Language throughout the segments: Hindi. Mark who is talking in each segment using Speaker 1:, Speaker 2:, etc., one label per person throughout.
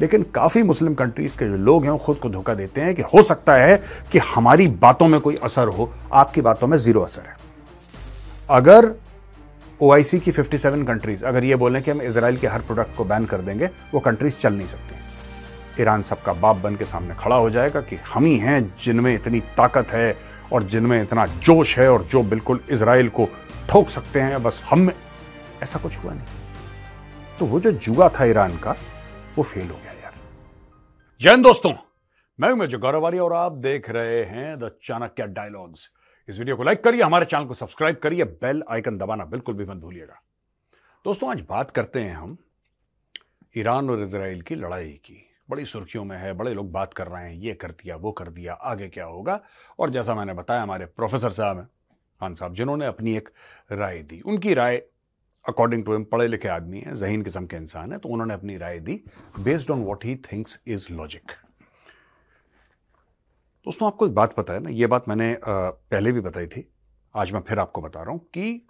Speaker 1: लेकिन काफ़ी मुस्लिम कंट्रीज़ के जो लोग हैं वो खुद को धोखा देते हैं कि हो सकता है कि हमारी बातों में कोई असर हो आपकी बातों में ज़ीरो असर है अगर ओ की 57 कंट्रीज़ अगर ये बोलें कि हम इसराइल के हर प्रोडक्ट को बैन कर देंगे वो कंट्रीज़ चल नहीं सकती ईरान सबका बाप बन के सामने खड़ा हो जाएगा कि हम ही हैं जिनमें इतनी ताकत है और जिनमें इतना जोश है और जो बिल्कुल इसराइल को ठोक सकते हैं बस हम ऐसा कुछ हुआ नहीं तो वो जो जुआ था ईरान का वो फेल हो गया जैन दोस्तों मैं हूं उमेश गौरवारी और आप देख रहे हैं द चाणक्य डायलॉग्स इस वीडियो को लाइक करिए हमारे चैनल को सब्सक्राइब करिए बेल आइकन दबाना बिल्कुल भी मत भूलिएगा दोस्तों आज बात करते हैं हम ईरान और इसराइल की लड़ाई की बड़ी सुर्खियों में है बड़े लोग बात कर रहे हैं ये कर दिया वो कर दिया आगे क्या होगा और जैसा मैंने बताया हमारे प्रोफेसर साहब खान साहब जिन्होंने अपनी एक राय दी उनकी राय अकॉर्डिंग टू हिम पढ़े लिखे आदमी है जहीन किस्म के इंसान है तो उन्होंने अपनी राय दी based on what he thinks is logic दोस्तों आपको एक बात पता है ना ये बात मैंने पहले भी बताई थी आज मैं फिर आपको बता रहा हूं कि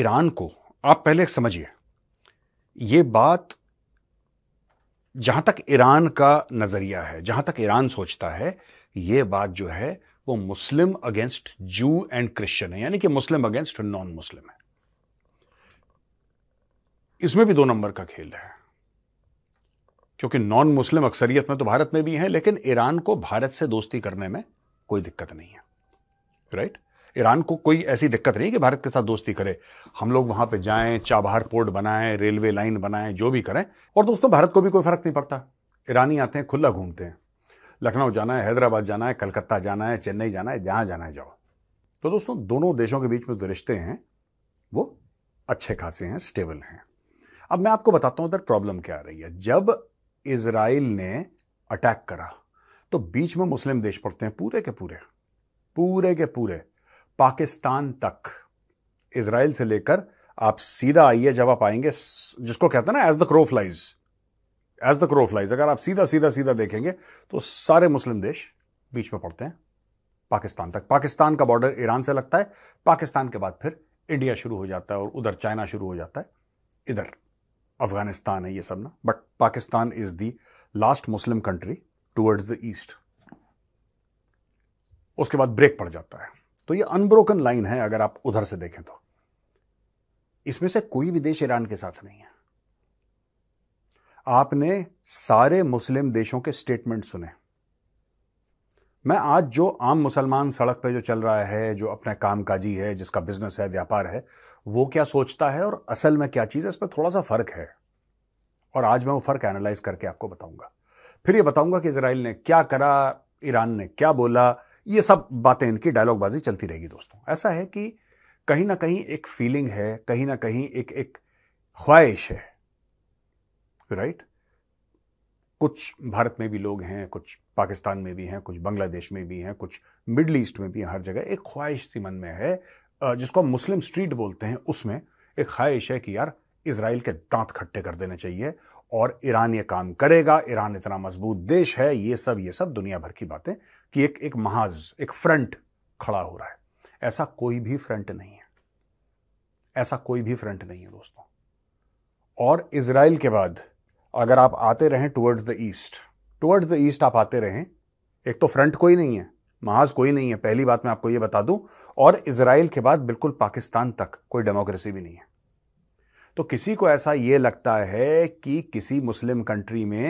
Speaker 1: ईरान को आप पहले समझिए ये बात जहां तक ईरान का नजरिया है जहां तक ईरान सोचता है ये बात जो है वो Muslim against Jew and Christian है यानी कि मुस्लिम अगेंस्ट नॉन मुस्लिम है इसमें भी दो नंबर का खेल है क्योंकि नॉन मुस्लिम अक्सरियत में तो भारत में भी है लेकिन ईरान को भारत से दोस्ती करने में कोई दिक्कत नहीं है राइट ईरान को कोई ऐसी दिक्कत नहीं कि भारत के साथ दोस्ती करे हम लोग वहां पे जाएं चाबहार पोर्ट बनाएं रेलवे लाइन बनाएं जो भी करें और दोस्तों भारत को भी कोई फर्क नहीं पड़ता ईरानी आते हैं खुला घूमते हैं लखनऊ जाना है हैदराबाद जाना है कलकत्ता जाना है चेन्नई जाना है जहां जाना है जाओ तो दोस्तों दोनों देशों के बीच में जो रिश्ते हैं वो अच्छे खासे हैं स्टेबल हैं अब मैं आपको बताता हूं उधर प्रॉब्लम क्या आ रही है जब इसराइल ने अटैक करा तो बीच में मुस्लिम देश पड़ते हैं पूरे के पूरे पूरे के पूरे पाकिस्तान तक इसराइल से लेकर आप सीधा आइए जब आप आएंगे जिसको कहते हैं ना as the crow flies as the crow flies अगर आप सीधा सीधा सीधा देखेंगे तो सारे मुस्लिम देश बीच में पड़ते हैं पाकिस्तान तक पाकिस्तान का बॉर्डर ईरान से लगता है पाकिस्तान के बाद फिर इंडिया शुरू हो जाता है और उधर चाइना शुरू हो जाता है इधर अफगानिस्तान है ये सब ना but Pakistan is the last Muslim country towards the east उसके बाद ब्रेक पड़ जाता है तो ये अनब्रोकन लाइन है अगर आप उधर से देखें तो इसमें से कोई भी देश ईरान के साथ नहीं है आपने सारे मुस्लिम देशों के स्टेटमेंट सुने मैं आज जो आम मुसलमान सड़क पे जो चल रहा है जो अपने कामकाजी है जिसका बिजनेस है व्यापार है वो क्या सोचता है और असल में क्या चीज़ है इसमें थोड़ा सा फ़र्क है और आज मैं वो फ़र्क एनालाइज करके आपको बताऊंगा फिर ये बताऊंगा कि इसराइल ने क्या करा ईरान ने क्या बोला ये सब बातें इनकी डायलॉगबाजी चलती रहेगी दोस्तों ऐसा है कि कहीं ना कहीं एक फीलिंग है कहीं ना कहीं एक एक ख्वाहिश है राइट कुछ भारत में भी लोग हैं कुछ पाकिस्तान में भी हैं कुछ बांग्लादेश में भी हैं कुछ मिडल ईस्ट में भी हैं हर जगह एक ख्वाहिश सी मन में है जिसको हम मुस्लिम स्ट्रीट बोलते हैं उसमें एक ख्वाहिश है कि यार इसराइल के दांत खट्टे कर देने चाहिए और ईरान ये काम करेगा ईरान इतना मजबूत देश है ये सब ये सब दुनिया भर की बातें कि एक एक महाज एक फ्रंट खड़ा हो रहा है ऐसा कोई भी फ्रंट नहीं है ऐसा कोई भी फ्रंट नहीं है दोस्तों और इसराइल के बाद अगर आप आते रहें towards the east towards the east आप आते रहें एक तो फ्रंट कोई नहीं है महाज कोई नहीं है पहली बात मैं आपको यह बता दूं और इसराइल के बाद बिल्कुल पाकिस्तान तक कोई डेमोक्रेसी भी नहीं है तो किसी को ऐसा यह लगता है कि किसी मुस्लिम कंट्री में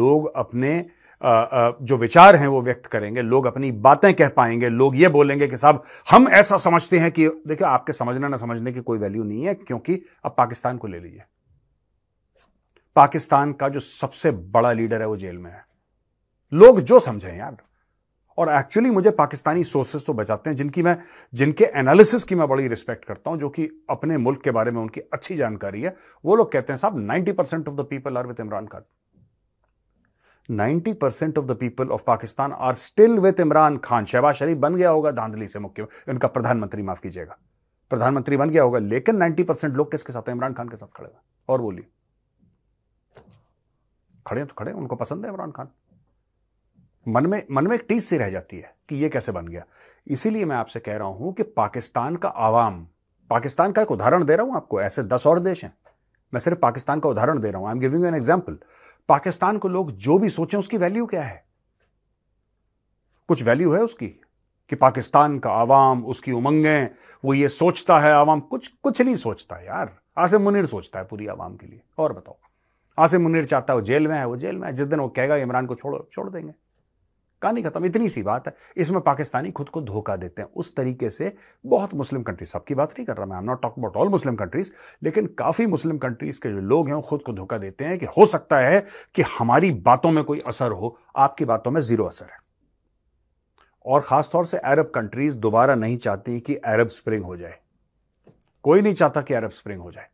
Speaker 1: लोग अपने जो विचार हैं वो व्यक्त करेंगे लोग अपनी बातें कह पाएंगे लोग ये बोलेंगे कि साहब हम ऐसा समझते हैं कि देखिए आपके समझना ना समझने की कोई वैल्यू नहीं है क्योंकि अब पाकिस्तान को ले लीजिए पाकिस्तान का जो सबसे बड़ा लीडर है वो जेल में है लोग जो समझे यार और एक्चुअली मुझे पाकिस्तानी सोर्सेज तो बचाते हैं जिनकी मैं जिनके एनालिसिस की मैं बड़ी रिस्पेक्ट करता हूं जो कि अपने मुल्क के बारे में उनकी अच्छी जानकारी है वो लोग कहते हैं साहब 90 percent of the people are with Imran Khan 90 percent of the people of Pakistan are still with Imran Khan Shahbaz Sharif बन गया होगा धांधली से मुख्य उनका प्रधानमंत्री माफ कीजिएगा प्रधानमंत्री बन गया होगा लेकिन 90 परसेंट लोग किसके साथ इमरान खान के साथ खड़े हैं और बोलिए खड़े तो खड़े उनको पसंद है इमरान खान मन में मन में एक टीज सी रह जाती है कि ये कैसे बन गया इसीलिए मैं आपसे कह रहा हूं कि पाकिस्तान का आवाम पाकिस्तान का एक उदाहरण दे रहा हूं आपको ऐसे दस और देश हैं मैं सिर्फ पाकिस्तान का उदाहरण दे रहा हूं I am giving an example Pakistan को लोग जो भी सोचें उसकी वैल्यू क्या है कुछ वैल्यू है उसकी कि पाकिस्तान का आवाम उसकी उमंगें वो ये सोचता है आवाम कुछ कुछ नहीं सोचता यार आसिम मुनिर सोचता है पूरी आवाम के लिए और बताओ आसिम मुनिर चाहता है वो जेल में है वो जेल में है जिस दिन वो कहेगा इमरान को छोड़ो छोड़ देंगे कहानी खत्म इतनी सी बात है इसमें पाकिस्तानी खुद को धोखा देते हैं उस तरीके से बहुत मुस्लिम कंट्रीज सबकी बात नहीं कर रहा मैं I am not talk about all Muslim countries लेकिन काफ़ी मुस्लिम कंट्रीज के जो लोग हैं खुद को धोखा देते हैं कि हो सकता है कि हमारी बातों में कोई असर हो आपकी बातों में ज़ीरो असर है और ख़ासतौर से अरब कंट्रीज़ दोबारा नहीं चाहती कि अरब स्प्रिंग हो जाए कोई नहीं चाहता कि अरब स्प्रिंग हो जाए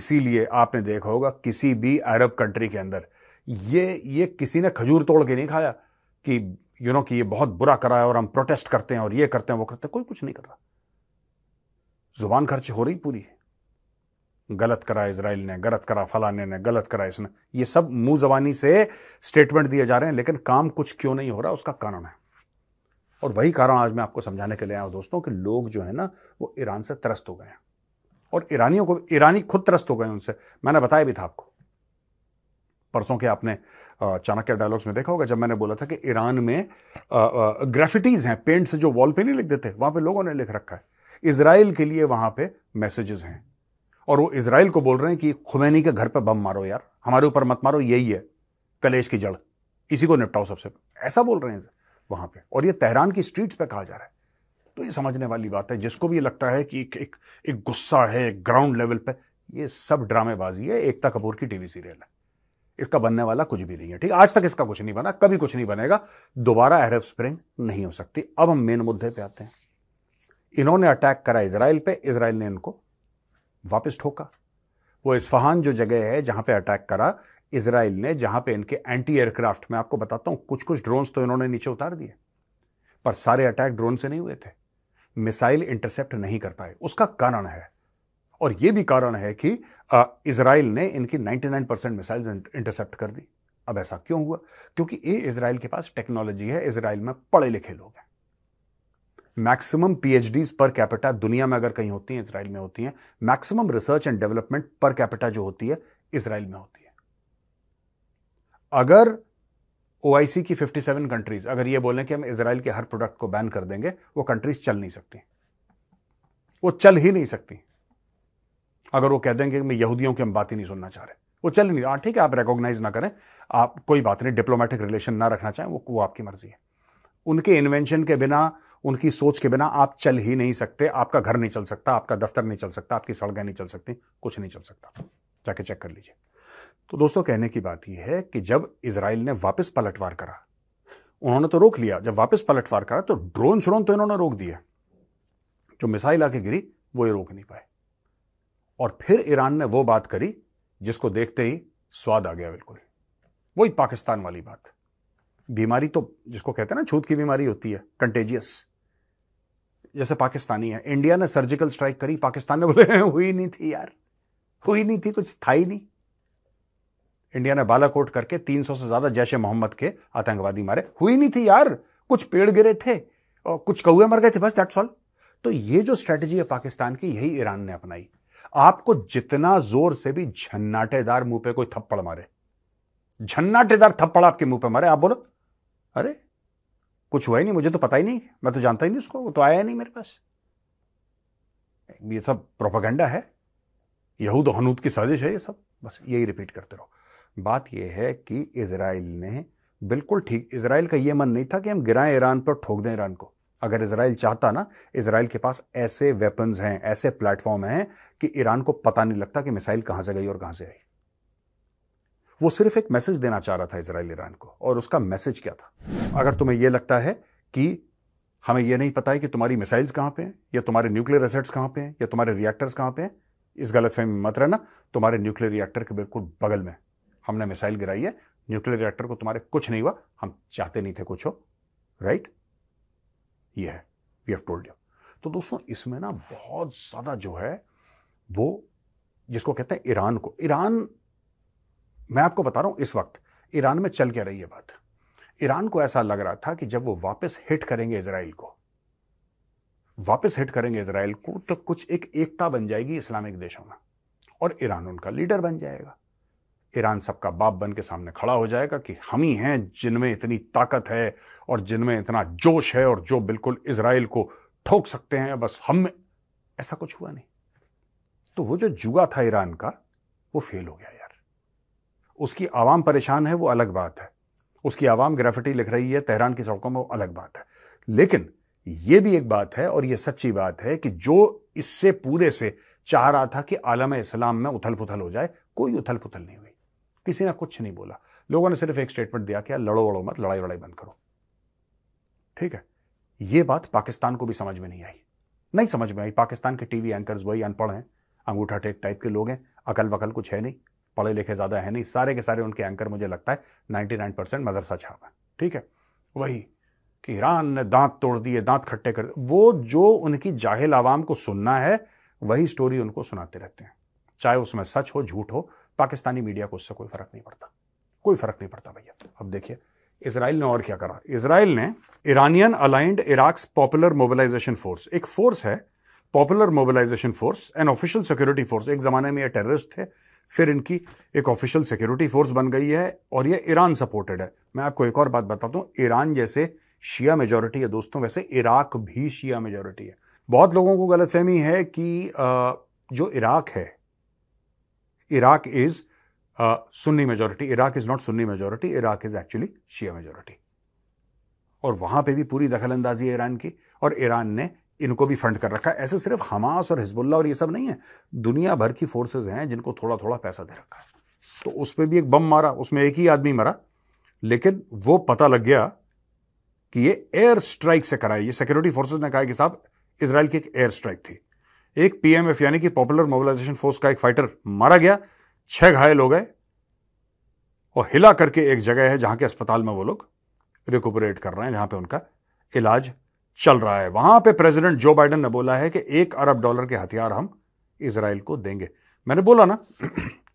Speaker 1: इसीलिए आपने देखा होगा किसी भी अरब कंट्री के अंदर ये ये किसी ने खजूर तोड़ के नहीं खाया कि यू you नो know, कि ये बहुत बुरा करा है और हम प्रोटेस्ट करते हैं और ये करते हैं वो करते हैं कोई कुछ नहीं कर रहा जुबान खर्च हो रही पूरी है गलत करा इसराइल ने गलत करा फलाने ने गलत करा इसने ये सब मुंह जबानी से स्टेटमेंट दिए जा रहे हैं लेकिन काम कुछ क्यों नहीं हो रहा उसका कारण है और वही कारण आज मैं आपको समझाने के लिए आया हूं दोस्तों कि लोग जो है ना वो ईरान से त्रस्त हो गए हैं और ईरानियों को ईरानी खुद त्रस्त हो गए उनसे मैंने बताया भी था आपको परसों के आपने चाणक्य डायलॉग्स में देखा होगा जब मैंने बोला था कि ईरान में ग्रेफिटीज़ हैं से जो वॉल पे नहीं लिख देते वहां पे लोगों ने लिख रखा है इसराइल के लिए वहां पे मैसेजेस हैं और वो इसराइल को बोल रहे हैं कि खुमैनी के घर पर बम मारो यार हमारे ऊपर मत मारो यही है कलेश की जड़ इसी को निपटाओ सबसे ऐसा बोल रहे हैं वहां पर और ये तेहरान की स्ट्रीट्स पर कहा जा रहा है तो ये समझने वाली बात है जिसको भी ये लगता है कि एक एक, एक गुस्सा है ग्राउंड लेवल पे ये सब ड्रामेबाजी है एकता कपूर की टीवी सीरियल है इसका बनने वाला कुछ भी नहीं है ठीक आज तक इसका कुछ नहीं बना कभी कुछ नहीं बनेगा दोबारा अरब स्प्रिंग नहीं हो सकती अब हम मेन मुद्दे पे आते हैं इन्होंने अटैक करा इसराइल पे इसराइल ने इनको वापस ठोका वो इस्फहान जो जगह है जहां पे अटैक करा इसराइल ने जहां पे इनके एंटी एयरक्राफ्ट मैं आपको बताता हूं कुछ कुछ ड्रोन्स तो इन्होंने नीचे उतार दिए पर सारे अटैक ड्रोन से नहीं हुए थे मिसाइल इंटरसेप्ट नहीं कर पाए उसका कारण है और यह भी कारण है कि इसराइल ने इनकी 99 परसेंट मिसाइल इंटरसेप्ट कर दी अब ऐसा क्यों हुआ क्योंकि ये इसराइल के पास टेक्नोलॉजी है इसराइल में पढ़े लिखे लोग हैं मैक्सिमम पीएचडीज पर कैपिटा दुनिया में अगर कहीं होती हैं इसराइल में होती हैं maximum research and development per capita जो होती है इसराइल में होती है अगर ओआईसी की 57 कंट्रीज अगर ये बोलें कि हम इसराइल के हर प्रोडक्ट को बैन कर देंगे वो कंट्रीज चल नहीं सकती वो चल ही नहीं सकती अगर वो कह देंगे मैं यहूदियों की हम बात ही नहीं सुनना चाह रहे वो चल नहीं हाँ ठीक है आप रिकॉग्नाइज ना करें आप कोई बात नहीं डिप्लोमेटिक रिलेशन ना रखना चाहें वो वो आपकी मर्जी है उनके इन्वेंशन के बिना उनकी सोच के बिना आप चल ही नहीं सकते आपका घर नहीं चल सकता आपका दफ्तर नहीं चल सकता आपकी सड़कें नहीं चल सकती कुछ नहीं चल सकता जाके चेक कर लीजिए तो दोस्तों कहने की बात यह है कि जब इसराइल ने वापस पलटवार करा उन्होंने तो रोक लिया जब वापस पलटवार करा तो ड्रोन श्रोन तो इन्होंने रोक दिया जो मिसाइल आके गिरी वो ये रोक नहीं पाए और फिर ईरान ने वो बात करी जिसको देखते ही स्वाद आ गया बिल्कुल वही पाकिस्तान वाली बात बीमारी तो जिसको कहते हैं ना छूत की बीमारी होती है कंटेजियस जैसे पाकिस्तानी है इंडिया ने सर्जिकल स्ट्राइक करी पाकिस्तान ने बोले हुई नहीं थी यार हुई नहीं थी कुछ था ही नहीं इंडिया ने बालाकोट करके 300 से ज्यादा जैश मोहम्मद के आतंकवादी मारे हुई नहीं थी यार कुछ पेड़ गिरे थे और कुछ कौए मर गए थे बस डेट ऑल तो ये जो स्ट्रेटजी है पाकिस्तान की यही ईरान ने अपनाई आपको जितना जोर से भी झन्नाटेदार मुंह पे कोई थप्पड़ मारे झन्नाटेदार थप्पड़ आपके मुंह पे मारे आप बोलो अरे कुछ हुआ ही नहीं मुझे तो पता ही नहीं मैं तो जानता ही नहीं उसको वो तो आया नहीं मेरे पास ये सब प्रोपागेंडा है यहूद हनूद की साजिश है ये सब बस यही रिपीट करते रहो बात यह है कि इसराइल ने बिल्कुल ठीक इसराइल का ये मन नहीं था कि हम गिराएं ईरान पर ठोक दें ईरान को अगर इसराइल चाहता ना इसराइल के पास ऐसे वेपन्स हैं ऐसे प्लेटफॉर्म हैं कि ईरान को पता नहीं लगता कि मिसाइल कहां से गई और कहां से आई वो सिर्फ एक मैसेज देना चाह रहा था इसराइल ईरान को और उसका मैसेज क्या था अगर तुम्हें यह लगता है कि हमें यह नहीं पता है कि तुम्हारी मिसाइल्स कहां पे हैं या तुम्हारे न्यूक्लियर एसेट्स कहां पे हैं या तुम्हारे रिएक्टर्स कहां पे हैं इस गलत फहमी मत रहना तुम्हारे न्यूक्लियर रिएक्टर के बिल्कुल बगल में हमने मिसाइल गिराई है न्यूक्लियर रिएक्टर को तुम्हारे कुछ नहीं हुआ हम चाहते नहीं थे कुछ हो राइट ये है वी हैव टोल्ड यू तो दोस्तों इसमें ना बहुत ज़्यादा जो है वो जिसको कहते हैं ईरान को ईरान मैं आपको बता रहा हूं इस वक्त ईरान में चल क्या रही है बात ईरान को ऐसा लग रहा था कि जब वो वापस हिट करेंगे इसराइल को वापस हिट करेंगे इसराइल को तो कुछ एक एकता बन जाएगी इस्लामिक देशों में और ईरान उनका लीडर बन जाएगा ईरान सबका बाप बन के सामने खड़ा हो जाएगा कि हम ही हैं जिनमें इतनी ताकत है और जिनमें इतना जोश है और जो बिल्कुल इसराइल को ठोक सकते हैं बस हम में ऐसा कुछ हुआ नहीं तो वो जो जुआ था ईरान का वो फेल हो गया यार उसकी आवाम परेशान है वो अलग बात है उसकी आवाम ग्रेफिटी लिख रही है तेहरान की सड़कों में वो अलग बात है लेकिन ये भी एक बात है और ये सच्ची बात है कि जो इससे पूरे से चाह रहा था कि आलम इस्लाम में उथल पुथल हो जाए कोई उथल पुथल नहीं हुई किसी ने कुछ नहीं बोला लोगों ने सिर्फ एक स्टेटमेंट दिया कि लड़ो वड़ो मत लड़ाई वड़ाई बंद करो ठीक है ये बात पाकिस्तान को भी समझ में नहीं आई नहीं समझ में आई पाकिस्तान के टीवी एंकर वही अनपढ़ हैं अंगूठा टेक टाइप के लोग हैं अकल वकल कुछ है नहीं पढ़े लिखे ज़्यादा है नहीं सारे के सारे उनके एंकर मुझे लगता है नाइन परसेंट मदरसा छाप है ठीक है वही कि ईरान ने दांत तोड़ दिए दांत खट्टे कर वो जो उनकी जाहिल आवाम को सुनना है वही स्टोरी उनको सुनाते रहते हैं चाहे उसमें सच हो झूठ हो पाकिस्तानी मीडिया को उससे कोई फर्क नहीं पड़ता कोई फर्क नहीं पड़ता भैया अब देखिए इसराइल ने और क्या करा इसराइल ने Iranian aligned Iraq's popular mobilization force एक फोर्स है popular mobilization force an official security force एक ज़माने में ये टेररिस्ट थे फिर इनकी एक ऑफिशियल सिक्योरिटी फोर्स बन गई है और ये ईरान सपोर्टेड है मैं आपको एक और बात बताता हूँ ईरान जैसे शिया मेजोरिटी है दोस्तों वैसे इराक भी शिया मेजोरिटी है बहुत लोगों को गलतफहमी है कि जो इराक है Iraq is Sunni Sunni majority. Iraq is not Sunni majority. Iraq is actually Shia majority. और वहां पे भी पूरी दखल अंदाजी है ईरान की और ईरान ने इनको भी फंड कर रखा है ऐसे सिर्फ हमास और हिजबुल्ला और ये सब नहीं है दुनिया भर की फोर्सेज हैं जिनको थोड़ा थोड़ा पैसा दे रखा है तो उस पर भी एक बम मारा उसमें एक ही आदमी मरा लेकिन वो पता लग गया कि ये एयर स्ट्राइक से कराई ये सिक्योरिटी फोर्सेज ने कहा कि साहब इसराइल की एक एयर स्ट्राइक थी एक पीएमएफ यानी कि पॉपुलर मोबिलाइजेशन फोर्स का एक फाइटर मारा गया छह घायल हो गए और हिला करके एक जगह है जहां के अस्पताल में वो लोग रिकुपरेट कर रहे हैं जहां पे उनका इलाज चल रहा है वहां पे प्रेसिडेंट जो बाइडन ने बोला है कि एक अरब डॉलर के हथियार हम इसराइल को देंगे मैंने बोला ना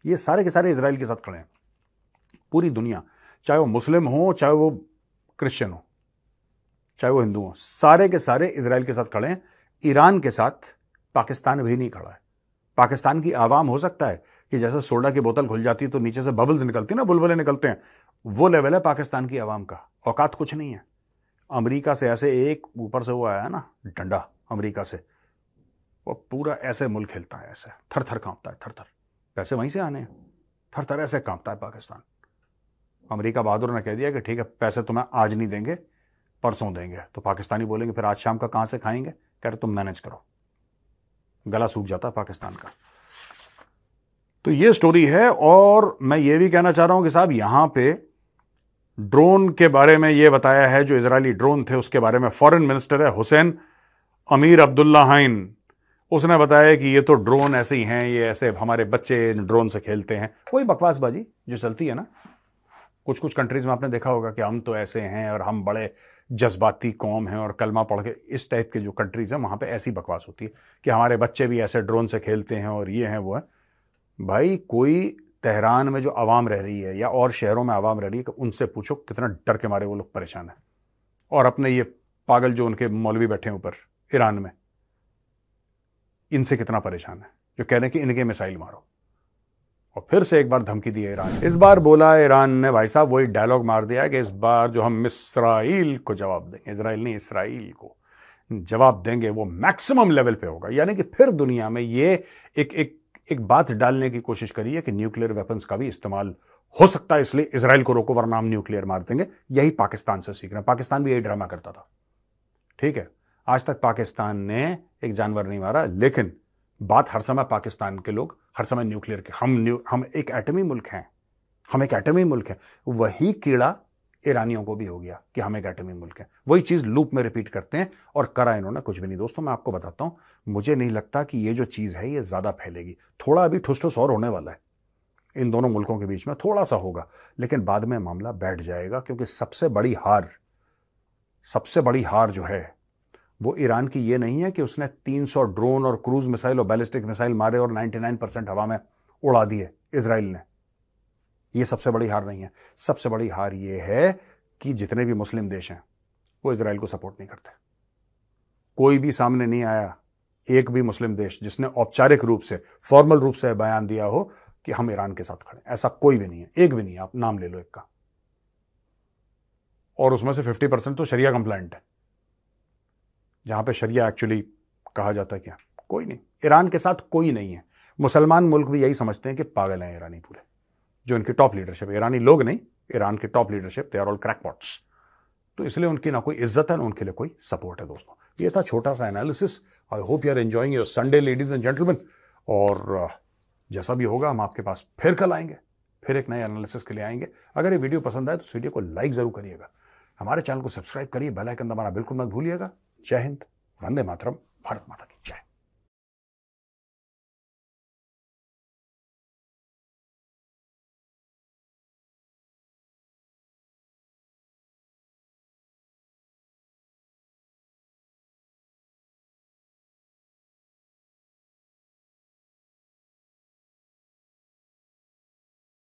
Speaker 1: ये सारे के सारे इसराइल के साथ खड़े हैं पूरी दुनिया चाहे वो मुस्लिम हो चाहे वो क्रिश्चियन हो चाहे वो हिंदू हो सारे के सारे इसराइल के साथ खड़े हैं ईरान के साथ पाकिस्तान भी नहीं खड़ा है पाकिस्तान की आवाम हो सकता है कि जैसे सोडा की बोतल खुल जाती है तो नीचे से बबल्स निकलती ना बुलबुले निकलते हैं वो लेवल है पाकिस्तान की आवाम का औकात कुछ नहीं है अमरीका से ऐसे एक ऊपर से वो आया ना डंडा अमरीका से वो पूरा ऐसे मुल्क खेलता है ऐसे थर थर कांपता है थर थर पैसे वहीं से आने हैं थर थर ऐसे कांपता है पाकिस्तान अमेरिका बहादुर ने कह दिया कि ठीक है पैसे तुम्हें आज नहीं देंगे परसों देंगे तो पाकिस्तानी बोलेंगे फिर आज शाम का कहां से खाएंगे कह रहे तुम मैनेज करो गला सूख जाता पाकिस्तान का तो ये स्टोरी है और मैं ये भी कहना चाह रहा हूं कि साहब यहां पे ड्रोन के बारे में ये बताया है जो इजरायली ड्रोन थे उसके बारे में फॉरेन मिनिस्टर है हुसैन अमीर अब्दुल्ला हाइन उसने बताया कि ये तो ड्रोन ऐसे ही हैं ये ऐसे हमारे बच्चे ड्रोन से खेलते हैं कोई बकवासबाजी जो चलती है ना कुछ कुछ कंट्रीज में आपने देखा होगा कि हम तो ऐसे हैं और हम बड़े जज्बाती कौम है और कलमा पढ़ के इस टाइप के जो कंट्रीज़ हैं वहाँ पे ऐसी बकवास होती है कि हमारे बच्चे भी ऐसे ड्रोन से खेलते हैं और ये हैं वो है भाई कोई तेहरान में जो आवाम रह रही है या और शहरों में आवाम रह रही है उनसे पूछो कितना डर के मारे वो लोग परेशान हैं और अपने ये पागल जो उनके मौलवी बैठे हैं ऊपर ईरान में इनसे कितना परेशान है जो कह रहे हैं कि इनके मिसाइल मारो और फिर से एक बार धमकी दी ईरान इस बार बोला ईरान ने भाई साहब वही डायलॉग मार दिया कि इस बार जो हम इसराइल को जवाब देंगे इसराइल नहीं इसराइल को जवाब देंगे वो मैक्सिमम लेवल पे होगा यानी कि फिर दुनिया में ये एक एक एक बात डालने की कोशिश करी है कि न्यूक्लियर वेपन्स का भी इस्तेमाल हो सकता है इसलिए इसराइल को रोको वरना हम न्यूक्लियर मार देंगे यही पाकिस्तान से सीख रहे हैं पाकिस्तान भी यही ड्रामा करता था ठीक है आज तक पाकिस्तान ने एक जानवर नहीं मारा लेकिन बात हर समय पाकिस्तान के लोग हर समय न्यूक्लियर के हम न्यू हम एक एटमी मुल्क हैं हम एक एटमी मुल्क हैं वही कीड़ा ईरानियों को भी हो गया कि हम एक एटमी मुल्क हैं वही चीज़ लूप में रिपीट करते हैं और करा इन्होंने कुछ भी नहीं दोस्तों मैं आपको बताता हूँ मुझे नहीं लगता कि ये जो चीज़ है ये ज़्यादा फैलेगी थोड़ा अभी ठुस ठुस और होने वाला है इन दोनों मुल्कों के बीच में थोड़ा सा होगा लेकिन बाद में मामला बैठ जाएगा क्योंकि सबसे बड़ी हार सबसे बड़ी हार जो है वो ईरान की ये नहीं है कि उसने 300 ड्रोन और क्रूज मिसाइल और बैलिस्टिक मिसाइल मारे और 99 परसेंट हवा में उड़ा दिए इसराइल ने ये सबसे बड़ी हार नहीं है सबसे बड़ी हार ये है कि जितने भी मुस्लिम देश हैं वो इसराइल को सपोर्ट नहीं करते कोई भी सामने नहीं आया एक भी मुस्लिम देश जिसने औपचारिक रूप से फॉर्मल रूप से बयान दिया हो कि हम ईरान के साथ खड़े ऐसा कोई भी नहीं है एक भी नहीं है आप नाम ले लो एक का और उसमें से 50 परसेंट तो शरिया कंप्लाइंट है जहाँ पे शरिया एक्चुअली कहा जाता है क्या हाँ, कोई नहीं ईरान के साथ कोई नहीं है मुसलमान मुल्क भी यही समझते हैं कि पागल हैं ईरानी पूरे जो इनकी टॉप लीडरशिप ईरानी लोग नहीं ईरान के top leadership they are all crackpots तो इसलिए उनकी ना कोई इज्जत है ना उनके लिए कोई सपोर्ट है दोस्तों ये था छोटा सा analysis I hope you are enjoying your Sunday ladies and gentleman और uh, जैसा भी होगा हम आपके पास फिर कल आएंगे फिर एक नए एनालिसिस के लिए आएंगे अगर ये वीडियो पसंद आए तो इस वीडियो को लाइक ज़रूर करिएगा हमारे चैनल को सब्सक्राइब करिए बेल आइकन दबाना बिल्कुल मत भूलिएगा जय हिंद वंदे मातरम भारत माता की जय